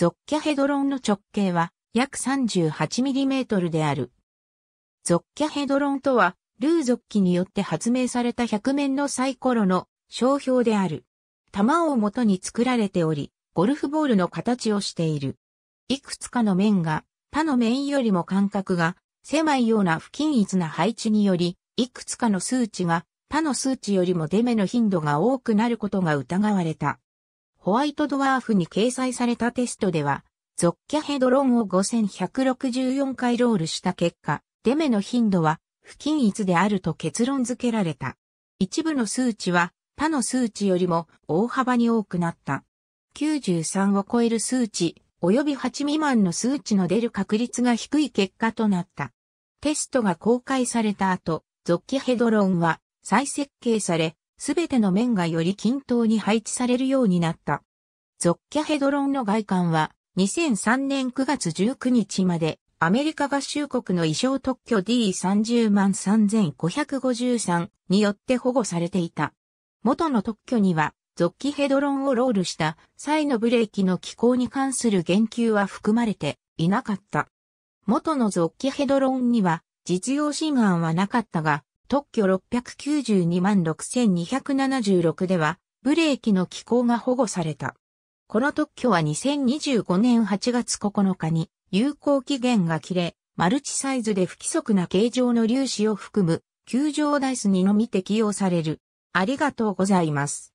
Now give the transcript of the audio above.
ゾッキャヘドロンの直径は約 38mm である。ゾッキャヘドロンとは、ルーゾッキによって発明された100面のサイコロの商標である。玉を元に作られており、ゴルフボールの形をしている。いくつかの面が、他の面よりも間隔が狭いような不均一な配置により、いくつかの数値が他の数値よりも出目の頻度が多くなることが疑われた。ホワイトドワーフに掲載されたテストでは、ゾッキャヘドロンを5164回ロールした結果、デメの頻度は不均一であると結論付けられた。一部の数値は他の数値よりも大幅に多くなった。93を超える数値、及び8未満の数値の出る確率が低い結果となった。テストが公開された後、ゾッキヘドロンは再設計され、すべての面がより均等に配置されるようになった。ゾッキャヘドロンの外観は2003年9月19日までアメリカ合衆国の衣装特許 D30 万3553によって保護されていた。元の特許にはゾッキヘドロンをロールした際のブレーキの機構に関する言及は含まれていなかった。元のゾッキヘドロンには実用心眼はなかったが、特許692万6276では、ブレーキの機構が保護された。この特許は2025年8月9日に有効期限が切れ、マルチサイズで不規則な形状の粒子を含む、球状ダイスにのみ適用される。ありがとうございます。